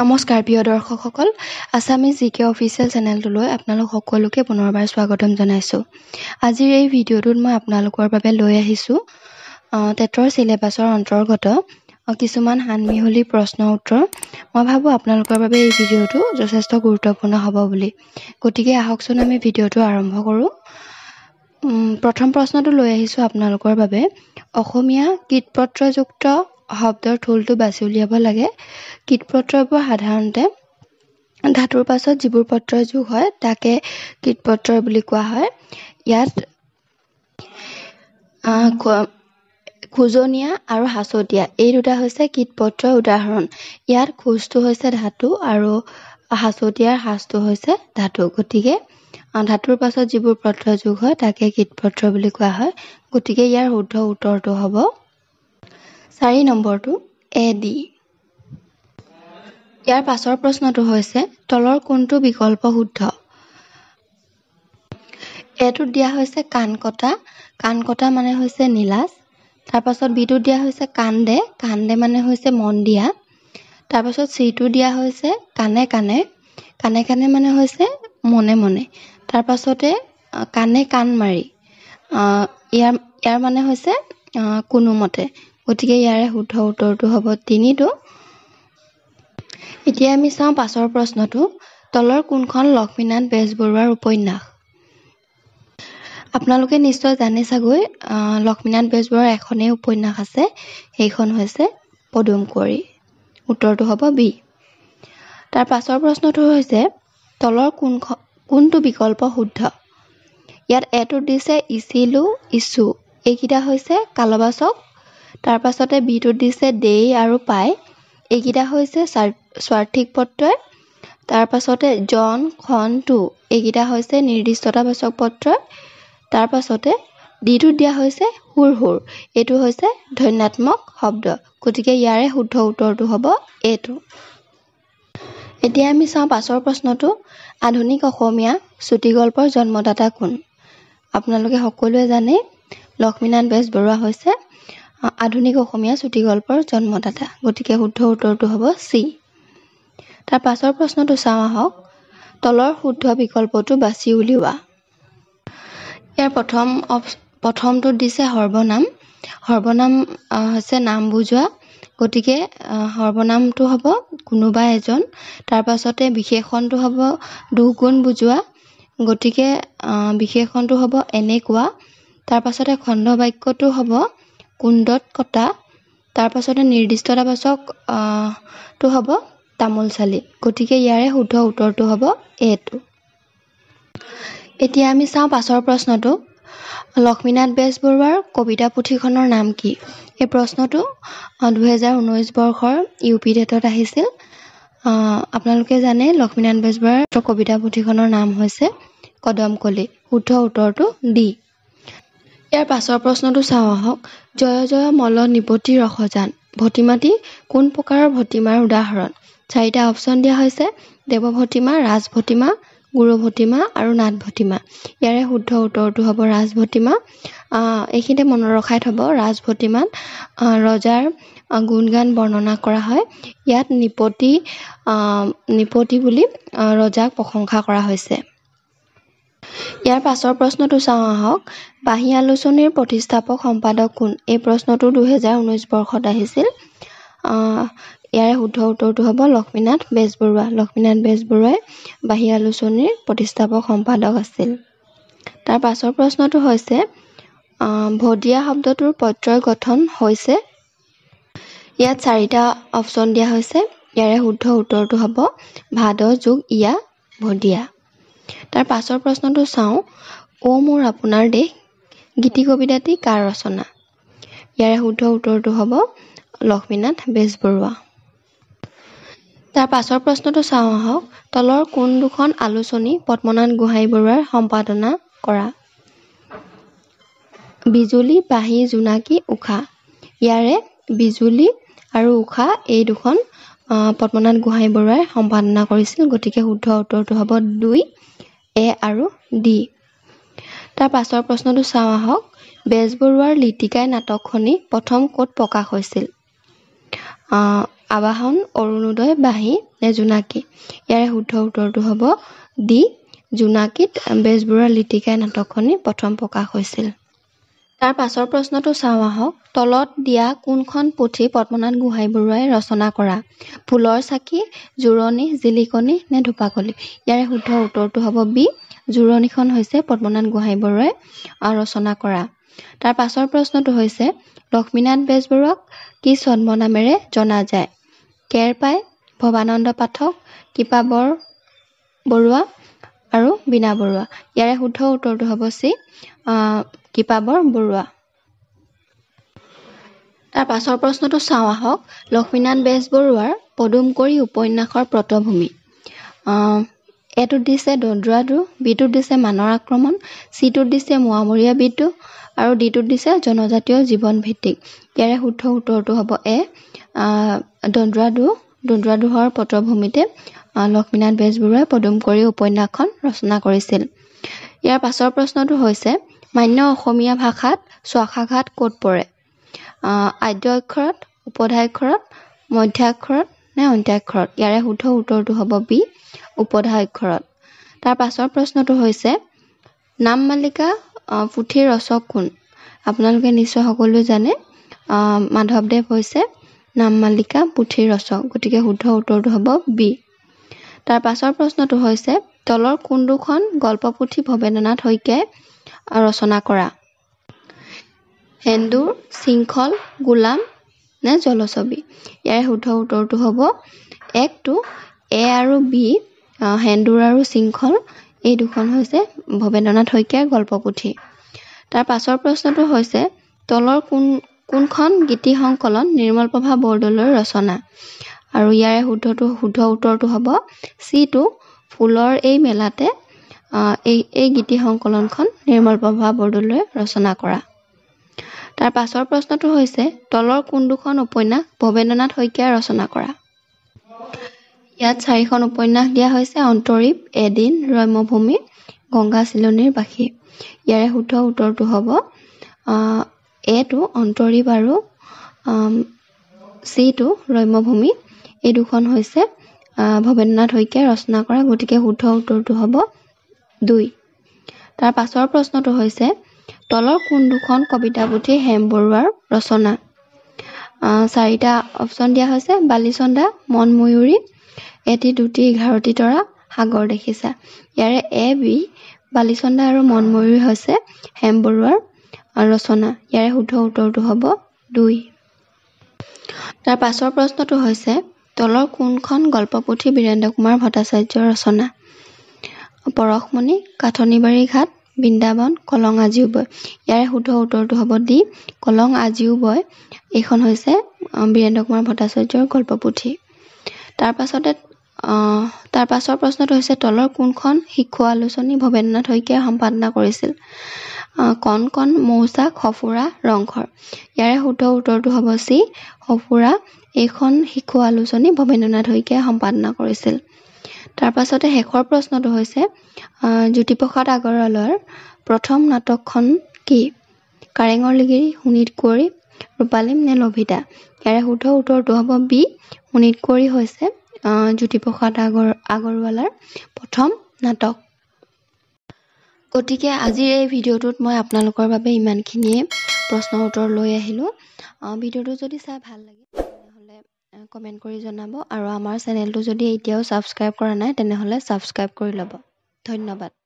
নমস্কাৰ প্ৰিয় দৰ্শকসকল আছামী জি কে অফিচিয়েল চেনেলটোলৈ আপোনালোক সকলোকে পুনৰবাৰ স্বাগতম জনাইছোঁ আজিৰ এই ভিডিঅ'টোত মই আপোনালোকৰ বাবে লৈ আহিছোঁ টেটৰ চিলেবাছৰ অন্তৰ্গত কিছুমান সানমিহলি প্ৰশ্ন উত্তৰ মই ভাবোঁ আপোনালোকৰ বাবে এই ভিডিঅ'টো যথেষ্ট গুৰুত্বপূৰ্ণ হ'ব বুলি গতিকে আহকচোন আমি ভিডিঅ'টো আৰম্ভ কৰোঁ প্ৰথম প্ৰশ্নটো লৈ আহিছোঁ আপোনালোকৰ বাবে অসমীয়া কীট পত্ৰযুক্ত শব্দৰ ঠোলটো বাছি উলিয়াব লাগে কীট পত্ৰবোৰ সাধাৰণতে ধাতুৰ পাছত যিবোৰ পত্ৰ যোগ হয় তাকে কীট পত্ৰ বুলি কোৱা হয় ইয়াত খোজনীয়া আৰু হাঁচতীয়া এই দুটা হৈছে কীট পত্ৰৰ উদাহৰণ ইয়াত খোজটো হৈছে ধাতু আৰু হাঁচতীয়াৰ সাঁজটো হৈছে ধাতু গতিকে ধাতুৰ পাছত যিবোৰ পত্ৰ যোগ হয় তাকে কীট পত্ৰ বুলি কোৱা হয় গতিকে ইয়াৰ শুদ্ধ উত্তৰটো হ'ব চাৰি নম্বৰটো এ ডি ইয়াৰ পাছৰ প্ৰশ্নটো হৈছে তলৰ কোনটো বিকল্প শুদ্ধ এটোত দিয়া হৈছে কাণ কটা কাণ কটা মানে হৈছে নীলাজ তাৰপাছত বিটোত দিয়া হৈছে কান্দে কান্দে মানে হৈছে মন দিয়া তাৰপাছত চিটো দিয়া হৈছে কাণে কাণে কাণে কাণে মানে হৈছে মনে মনে তাৰপাছতে কাণে কাণ মাৰি ইয়াৰ ইয়াৰ মানে হৈছে কোনোমতে গতিকে ইয়াৰে শুদ্ধ উত্তৰটো হ'ব তিনিটো এতিয়া আমি চাওঁ পাছৰ প্ৰশ্নটো তলৰ কোনখন লক্ষ্মীনাথ বেজবৰুৱাৰ উপন্যাস আপোনালোকে নিশ্চয় জানে চাগৈ লক্ষ্মীনাথ বেজবৰুৱাৰ এখনেই উপন্যাস আছে সেইখন হৈছে পদুম কুঁৱৰী উত্তৰটো হ'ব বি তাৰ পাছৰ প্ৰশ্নটো হৈছে তলৰ কোনখন কোনটো বিকল্প শুদ্ধ ইয়াত এটোত দিছে ইচিলো ইচু এইকেইটা হৈছে কালবাচক তাৰপাছতে বিটো দিছে দেই আৰু পাই এইকেইটা হৈছে স্বাৰ্থিক পত্ৰই তাৰপাছতে জন খন টু এইকেইটা হৈছে নিৰ্দিষ্টতাবাচক পত্ৰই তাৰপাছতে টোত দিয়া হৈছে সুৰ সুৰ এইটো হৈছে ধন্যাত্মক শব্দ গতিকে ইয়াৰে শুদ্ধ উত্তৰটো হ'ব এইটো এতিয়া আমি চাওঁ পাছৰ প্ৰশ্নটো আধুনিক অসমীয়া চুটিগল্পৰ জন্মদাতা কোন আপোনালোকে সকলোৱে জানেই লক্ষ্মীনাথ বেজবৰুৱা হৈছে আধুনিক অসমীয়া চুটিগল্পৰ জন্মদাতা গতিকে শুদ্ধ উত্তৰটো হ'ব চি তাৰ পাছৰ প্ৰশ্নটো চাওঁ আহক তলৰ শুদ্ধ বিকল্পটো বাছি উলিওৱা ইয়াৰ প্ৰথম অপ প্ৰথমটোত দিছে সৰ্বনাম সৰ্বনাম হৈছে নাম বুজোৱা গতিকে সৰ্বনামটো হ'ব কোনোবা এজন তাৰপাছতে বিশেষণটো হ'ব দুগুণ বুজোৱা গতিকে বিশেষণটো হ'ব এনেকুৱা তাৰপাছতে খণ্ডবাক্যটো হ'ব কুণ্ডত কটা তাৰপাছতে নিৰ্দিষ্ট এটা বাচক টো হ'ব তামোল চালি গতিকে ইয়াৰে শুদ্ধ উত্তৰটো হ'ব টো এতিয়া আমি চাওঁ পাছৰ প্ৰশ্নটো লক্ষ্মীনাথ বেজবৰুৱাৰ কবিতা পুথিখনৰ নাম কি এই প্ৰশ্নটো দুহেজাৰ ঊনৈছ বৰ্ষৰ ইউ পি ডেটত আহিছিল আপোনালোকে জানে লক্ষ্মীনাথ বেজবৰুৱাৰ কবিতা পুথিখনৰ নাম হৈছে কদমকলি শুদ্ধ উত্তৰটো ডি ইয়াৰ পাছৰ প্ৰশ্নটো চাওঁ আহক জয় জয় মল্ল নিপতি ৰসজান ভটিমাটি কোন প্ৰকাৰৰ ভটিমাৰ উদাহৰণ চাৰিটা অপশ্যন দিয়া হৈছে দেৱভটিমা ৰাজভটিমা গুৰুভটিমা আৰু নাটভটিমা ইয়াৰে শুদ্ধ উত্তৰটো হ'ব ৰাজভটিমা এইখিনিতে মনত ৰখাই থ'ব ৰাজভটিমাত ৰজাৰ গুণগান বৰ্ণনা কৰা হয় ইয়াত নিপতি নিপতি বুলি ৰজাক প্ৰশংসা কৰা হৈছে ইয়াৰ পাছৰ প্ৰশ্নটো চাওঁ আহক বাঁহী আলোচনীৰ প্ৰতিষ্ঠাপক সম্পাদক কোন এই প্ৰশ্নটো দুহেজাৰ ঊনৈছ বৰ্ষত আহিছিল ইয়াৰে শুদ্ধ উত্তৰটো হ'ব লক্ষ্মীনাথ বেজবৰুৱা লক্ষ্মীনাথ বেজবৰুৱাই বাঁহী আলোচনীৰ প্ৰতিষ্ঠাপক সম্পাদক আছিল তাৰ পাছৰ প্ৰশ্নটো হৈছে ভদিয়া শব্দটোৰ পত্ৰয় গঠন হৈছে ইয়াত চাৰিটা অপশ্যন দিয়া হৈছে ইয়াৰে শুদ্ধ উত্তৰটো হ'ব ভাদ যোগ ইয়া ভদিয়া তাৰ পাছৰ প্ৰশ্নটো চাওঁ অ' মোৰ আপোনাৰ দেশ গীতি কবিতাটি কাৰ ৰচনা ইয়াৰে শুদ্ধ উত্তৰটো হ'ব লক্ষ্মীনাথ বেজবৰুৱা তাৰ পাছৰ প্ৰশ্নটো চাওঁ আহক তলৰ কোন দুখন আলোচনী পদ্মনাথ গোহাঁই বৰুৱাৰ সম্পাদনা কৰা বিজুলী বাঁহী জোনাকী ঊষা ইয়াৰে বিজুলী আৰু ঊষা এই দুখন পদ্মনাথ গোহাঁই বৰুৱাই সম্পাদনা কৰিছিল গতিকে শুদ্ধ উত্তৰটো হ'ব দুই এ আৰু ডি তাৰ পাছৰ প্ৰশ্নটো চাওঁ আহক বেজবৰুৱাৰ লিটিকাই নাটকখনি প্ৰথম ক'ত প্ৰকাশ হৈছিল আবাহন অৰুণোদয় বাঁহী নে জোনাকী ইয়াৰে শুদ্ধ উত্তৰটো হ'ব ডি জোনাকীত বেজবৰুৱাৰ লিটিকাই নাটকখনি প্ৰথম প্ৰকাশ হৈছিল তাৰ পাছৰ প্ৰশ্নটো চাওঁ আহক তলত দিয়া কোনখন পুথি পদ্মনাথ গোহাঁই বৰুৱাই ৰচনা কৰা ফুলৰ চাকি জোৰণি জিলিকনি নে ধূপাকলি ইয়াৰে শুদ্ধ উত্তৰটো হ'ব বি জোৰণিখন হৈছে পদ্মনাথ গোহাঁই বৰুৱাই ৰচনা কৰা তাৰ পাছৰ প্ৰশ্নটো হৈছে লক্ষ্মীনাথ বেজবৰুৱাক কি ছদ্ম নামেৰে জনা যায় কেৰ পাই ভৱানন্দ পাঠক কৃপাবৰ বৰুৱা আৰু বীণা বৰুৱা ইয়াৰে শুদ্ধ উত্তৰটো হ'ব চি কৃপাবৰ বৰুৱা তাৰ পাছৰ প্ৰশ্নটো চাওঁ আহক লক্ষ্মীনাথ বেজবৰুৱাৰ পদুম কৰি উপন্যাসৰ পটভূমি এটোত দিছে দদ্ৰাদ্ৰু বিটোত দিছে মানৰ আক্ৰমণ চিটোত দিছে মোৱামৰীয়া বিদ্যুৎ আৰু ডিটোত দিছে জনজাতীয় জীৱন ভিত্তিক ইয়াৰে শুদ্ধ উত্তৰটো হ'ব এ দদ্ৰাদু দদ্ৰাদুহৰ পটভূমিতে লক্ষ্মীনাথ বেজবৰুৱাই পদুম কৰি উপন্যাসখন ৰচনা কৰিছিল ইয়াৰ পাছৰ প্ৰশ্নটো হৈছে মান্য অসমীয়া ভাষাত শ্বাসাঘাত ক'ত পৰে আদ্য অক্ষৰত উপধাক্ষৰত মধ্যাক্ষৰত নে অন্ত্যাক্ষৰত ইয়াৰে শুদ্ধ উত্তৰটো হ'ব বি উপধাক্ষৰত তাৰ পাছৰ প্ৰশ্নটো হৈছে নাম মালিকা পুথি ৰচক কোন আপোনালোকে নিশ্চয় সকলোৱে জানে মাধৱদেৱ হৈছে নাম মালিকা পুথিৰ ৰচক গতিকে শুদ্ধ উত্তৰটো হ'ব বি তাৰ পাছৰ প্ৰশ্নটো হৈছে তলৰ কোন দুখন গল্পপুথি ভৱেন্দ্ৰনাথ শইকীয়াই ৰচনা কৰা সেন্দুৰ শৃংখল গোলাম নে জলছবি ইয়াৰে শুদ্ধ উত্তৰটো হ'ব এক একটো এ আৰু বি সেন্দুৰ আৰু শৃংখল এই দুখন হৈছে ভৱেন্দ্ৰনাথ শইকীয়াৰ গল্পপুথি তাৰ পাছৰ প্ৰশ্নটো হৈছে তলৰ কোন কোনখন গীতি সংকলন নিৰ্মল প্ৰভা বৰদলৈৰ ৰচনা আৰু ইয়াৰে শুদ্ধটো শুদ্ধ উত্তৰটো হ'ব চি টো ফুলৰ এই মেলাতে এই এই গীতি সংকলনখন নিৰ্মল প্ৰভা বৰদলৈ ৰচনা কৰা তাৰ পাছৰ প্ৰশ্নটো হৈছে তলৰ কোন দুখন উপন্যাস ভৱেন্দ্ৰনাথ শইকীয়াই ৰচনা কৰা ইয়াত চাৰিখন উপন্যাস দিয়া হৈছে অন্তৰীপ এদিন ৰম্যভূমি গংগা চিলনীৰ বাসী ইয়াৰে শুদ্ধ উত্তৰটো হ'ব এটো অন্তৰীপ আৰু চি টো ৰম্যভূমি এই দুখন হৈছে ভৱেন্দ্ৰনাথ শইকীয়াই ৰচনা কৰা গতিকে শুদ্ধ উত্তৰটো হ'ব দুই তাৰ পাছৰ প্ৰশ্নটো হৈছে তলৰ কোন দুখন কবিতা পুথি হেম বৰুৱাৰ ৰচনা চাৰিটা অপশ্যন দিয়া হৈছে বালিচন্দা মন ময়ূৰী এটি দুটি এঘাৰটি তৰা সাগৰ দেখিছা ইয়াৰে এ বি বালিচন্দা আৰু মন ময়ূৰী হৈছে হেম বৰুৱাৰ ৰচনা ইয়াৰে শুদ্ধ উত্তৰটো হ'ব দুই তাৰ পাছৰ প্ৰশ্নটো হৈছে তলৰ কোনখন গল্পপুথি বীৰেন্দ্ৰ কুমাৰ ভট্টাচাৰ্যৰ ৰচনা পৰশমণি কাঠনিবাৰী ঘাট বৃন্দাবন কলং আজিও বয় ইয়াৰে শুদ্ধ উত্তৰটো হ'ব দি কলং আজিও বয় এইখন হৈছে বীৰেন্দ্ৰ কুমাৰ ভট্টাচাৰ্যৰ গল্পপুথি তাৰপাছতে তাৰ পাছৰ প্ৰশ্নটো হৈছে তলৰ কোনখন শিশু আলোচনী ভবেন্দ্ৰনাথ শইকীয়াই সম্পাদনা কৰিছিল কণ কণ মৌচাক সঁফুৰা ৰংঘৰ ইয়াৰে শুদ্ধ উত্তৰটো হ'ব চি সফুৰা এইখন শিশু আলোচনী ভৱেন্দ্ৰনাথ শইকীয়াই সম্পাদনা কৰিছিল তাৰপাছতে শেষৰ প্ৰশ্নটো হৈছে জ্যোতিপ্ৰসাদ আগৰৱালাৰ প্ৰথম নাটকখন কি কাৰেঙৰ লিগিৰি শোণিত কুঁৱৰী ৰূপালীম নে লভিতা ইয়াৰে শুদ্ধ উত্তৰটো হ'ব বি শোণিত কুঁৱৰী হৈছে জ্যোতিপ্ৰসাদ আগৰ আগৰৱালাৰ প্ৰথম নাটক গতিকে আজিৰ এই ভিডিঅ'টোত মই আপোনালোকৰ বাবে ইমানখিনিয়ে প্ৰশ্ন উত্তৰ লৈ আহিলোঁ ভিডিঅ'টো যদি চাই ভাল লাগে তেনেহ'লে কমেণ্ট কৰি জনাব আৰু আমাৰ চেনেলটো যদি এতিয়াও ছাবস্ক্ৰাইব কৰা নাই তেনেহ'লে ছাবস্ক্ৰাইব কৰি ল'ব ধন্যবাদ